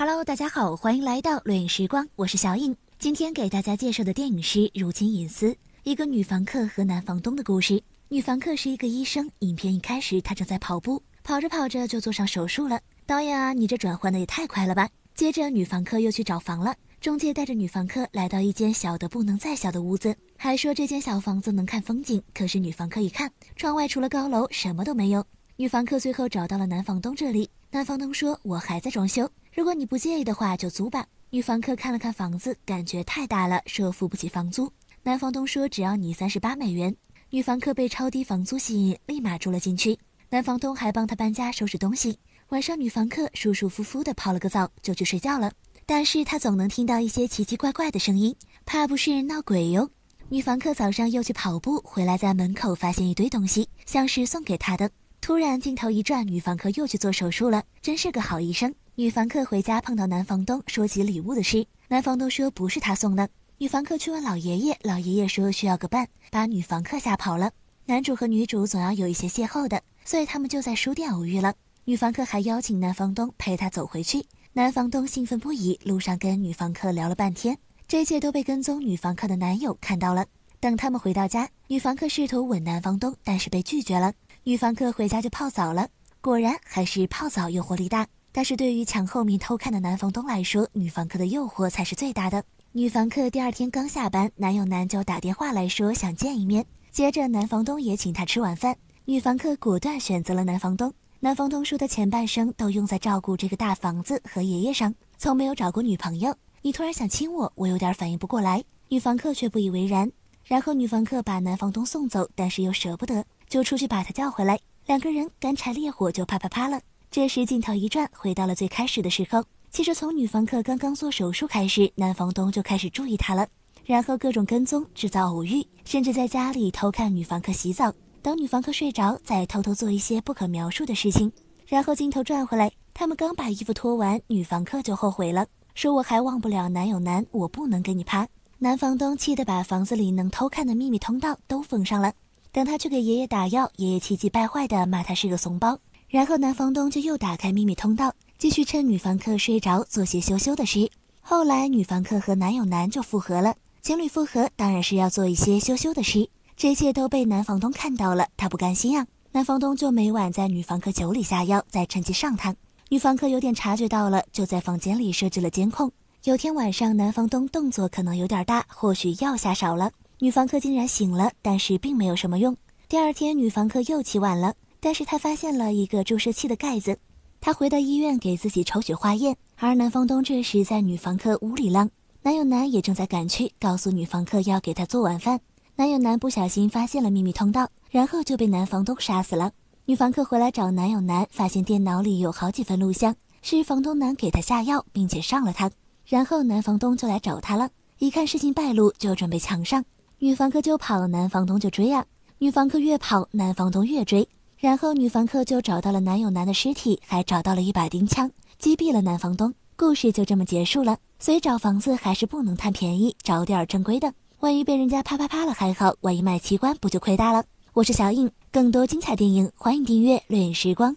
Hello，大家好，欢迎来到落影时光，我是小影。今天给大家介绍的电影是《入侵隐私》，一个女房客和男房东的故事。女房客是一个医生。影片一开始，她正在跑步，跑着跑着就做上手术了。导演啊，你这转换的也太快了吧！接着，女房客又去找房了。中介带着女房客来到一间小的不能再小的屋子，还说这间小房子能看风景。可是女房客一看，窗外除了高楼什么都没有。女房客最后找到了男房东这里，男房东说：“我还在装修。”如果你不介意的话，就租吧。女房客看了看房子，感觉太大了，说付不起房租。男房东说：“只要你三十八美元。”女房客被超低房租吸引，立马住了进去。男房东还帮他搬家、收拾东西。晚上，女房客舒舒服服地泡了个澡，就去睡觉了。但是她总能听到一些奇奇怪怪的声音，怕不是闹鬼哟。女房客早上又去跑步，回来在门口发现一堆东西，像是送给她的。突然镜头一转，女房客又去做手术了，真是个好医生。女房客回家碰到男房东，说起礼物的事。男房东说不是他送的。女房客去问老爷爷，老爷爷说需要个伴，把女房客吓跑了。男主和女主总要有一些邂逅的，所以他们就在书店偶遇了。女房客还邀请男房东陪她走回去，男房东兴奋不已，路上跟女房客聊了半天。这一切都被跟踪女房客的男友看到了。等他们回到家，女房客试图吻男房东，但是被拒绝了。女房客回家就泡澡了，果然还是泡澡诱惑力大。但是对于墙后面偷看的男房东来说，女房客的诱惑才是最大的。女房客第二天刚下班，男友男就打电话来说想见一面，接着男房东也请他吃晚饭。女房客果断选择了男房东。男房东说他前半生都用在照顾这个大房子和爷爷上，从没有找过女朋友。你突然想亲我，我有点反应不过来。女房客却不以为然。然后女房客把男房东送走，但是又舍不得，就出去把他叫回来。两个人干柴烈火就啪啪啪了。这时镜头一转，回到了最开始的时候。其实从女房客刚刚做手术开始，男房东就开始注意她了，然后各种跟踪，制造偶遇，甚至在家里偷看女房客洗澡，等女房客睡着，再偷偷做一些不可描述的事情。然后镜头转回来，他们刚把衣服脱完，女房客就后悔了，说我还忘不了男友男，我不能跟你啪。男房东气得把房子里能偷看的秘密通道都封上了。等他去给爷爷打药，爷爷气急败坏地骂他是个怂包。然后男房东就又打开秘密通道，继续趁女房客睡着做些羞羞的事。后来女房客和男友男就复合了，情侣复合当然是要做一些羞羞的事。这一切都被男房东看到了，他不甘心呀，男房东就每晚在女房客酒里下药，再趁机上她。女房客有点察觉到了，就在房间里设置了监控。有天晚上男房东动作可能有点大，或许药下少了，女房客竟然醒了，但是并没有什么用。第二天女房客又起晚了。但是他发现了一个注射器的盖子，他回到医院给自己抽血化验。而男房东这时在女房客屋里浪，男友男也正在赶去告诉女房客要给他做晚饭。男友男不小心发现了秘密通道，然后就被男房东杀死了。女房客回来找男友男，发现电脑里有好几份录像，是房东男给他下药并且上了他，然后男房东就来找他了，一看事情败露就准备强上，女房客就跑，男房东就追啊，女房客越跑，男房东越追。然后女房客就找到了男友男的尸体，还找到了一把钉枪，击毙了男房东。故事就这么结束了。所以找房子还是不能贪便宜，找点儿正规的。万一被人家啪啪啪了还好，万一卖器官不就亏大了？我是小影，更多精彩电影欢迎订阅《略影时光》。